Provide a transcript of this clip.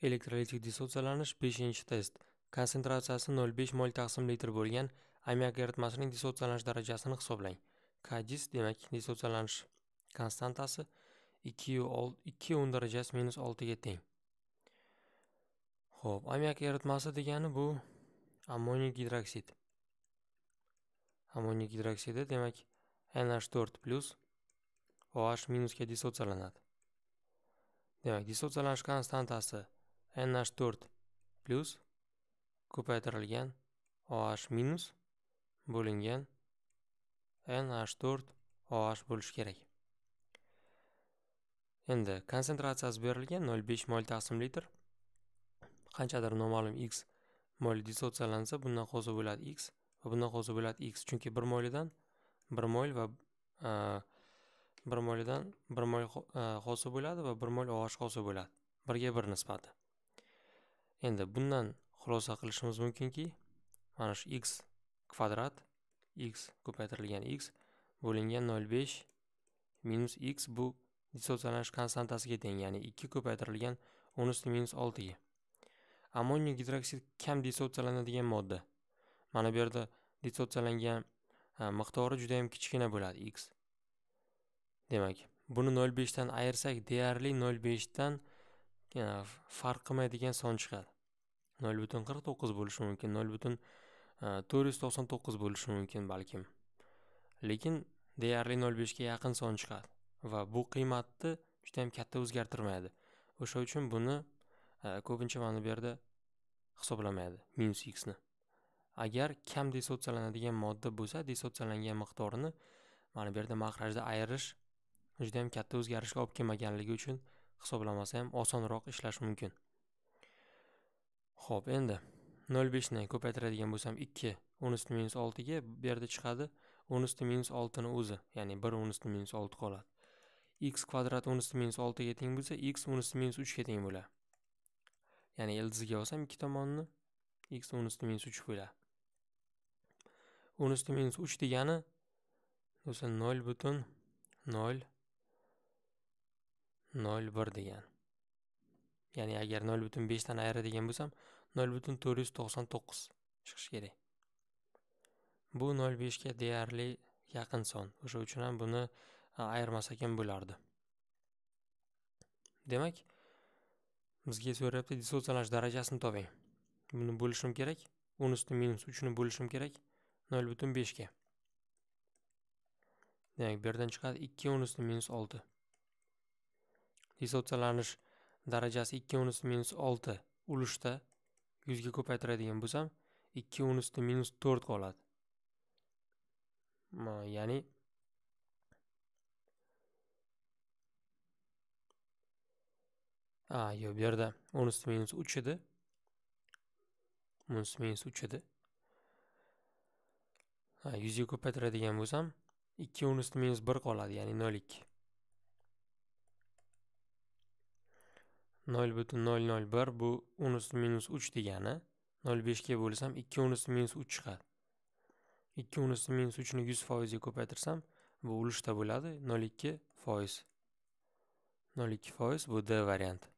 elektrolitik dissotsiyalanish 5-test konsentratsiyasi 0,5 mol taqsim litr bo'lgan ammiak eritmasining dissotsialanish darajasini hisoblang kadis demak dissotsialanish konstantasi 210 darajasi minus 6 ga teng Xo'p, ammiak eritmasi degani bu ammoniy gidroksid ammoniy gidroksidi demak nh4 oh ga dissotsialanadi demak dissotsialanish konstantasi NH4 plus ko'paytirilgan OH minus bo'lingan NH4 OH bo'lish kerak. Endi konsentratsiyasi berilgan 0,5 mol taqsim litr qanchadir noma'lum x mol dissotsiyalansa bundan hosil bo'ladi x va bundan hosil bo'ladi x chunki 1 molidan 1 mol va 1 e, molidan 1 mol hosil e, bo'ladi va 1 mol OH hosil bo'ladi. 1 ga 1 nisbati. endi bundan xulosa qilishimiz mumkinki mana shu x kvadrat x ko'paytirilgan x bo'lingan 0.5 minus x bu dissotsialanish konstantasiga teng ya'ni 2 ko'paytirilgan 10 usti minus 6 ga ammoniy gidroksid kam dissotsialanadigan modda mana bu yerda dissotsialangan e, miqdori juda ham kichkina bo'ladi x demak buni 0.5 dan ayirsak deyarli 0.5 dan farq qilmaydigan son chiqadi nol butun qirq to'qqiz bo'lishi mumkin nol butun e, to'rt yuz to'qson to'qqiz bo'lishi mumkin balkim lekin deyarli nol beshga yaqin son chiqadi va bu qiymatni judayam katta o'zgartirmaydi o'sha uchun buni e, ko'pincha mana bu yerda hisoblamaydi minus xni agar kam dissotsialanadigan modda bo'lsa dissotsialangan miqdorini mana bu yerda mahrajda ayirish judayam katta o'zgarishga olib kelmaganligi uchun hisoblamasa ham osonroq ishlash mumkin ho'p endi 0,5 ni ko'paytiradigan bo'lsam 2 10 minus 6 ga bu yerda chiqadi 10 minus 6 ni o'zi ya'ni 1 10 minus 6 qoladi x kvadrat 10 minus 6 ga teng bo'lsa x 10 minus 3 ga teng bo'ladi ya'ni ildiziga olsam ikki tomonni x 10 minus 3 bo'ladi 10 minus 3 degani o'sha 0 butun 0 0,1 degan. Ya'ni agar 0,5 dan ayiradigan bo'lsam, 0,499 chiqishi kerak. Bu 0,5 ga deyarli yaqin son. O'sha uchun ham buni ayirmasak ham bo'lardi. Demak, bizga so'rayapti dissotsiyalanish darajasini toping. Buni bo'lishim kerak, 10 ustun minus 3 ni bo'lishim kerak 0,5 ga. Demak, bu yerdan chiqadi 2 10 ustun minus 6. dissotsialanish darajasi ikki unisi minus olti ulushda yuzga ko'paytiradigan bo'lsam ikki unusda minus to'rt qoladi ya'ni a yo'q bu yerda o'n usti minus uch edi o'n usti minus uch edi yuzga ko'paytiradigan bo'lsam ikki o'n usti minus bir qoladi ya'ni nol ikki 0.001 bu unusi minus 3 degani. 0.5 ga bo'lsam 2 unusi minus 3 chiqadi. 2 unusi minus 3 ni 100 foizga ko'paytirsam bu ulushda bo'ladi 0.2 foiz. 0.2 foiz bu D varianti.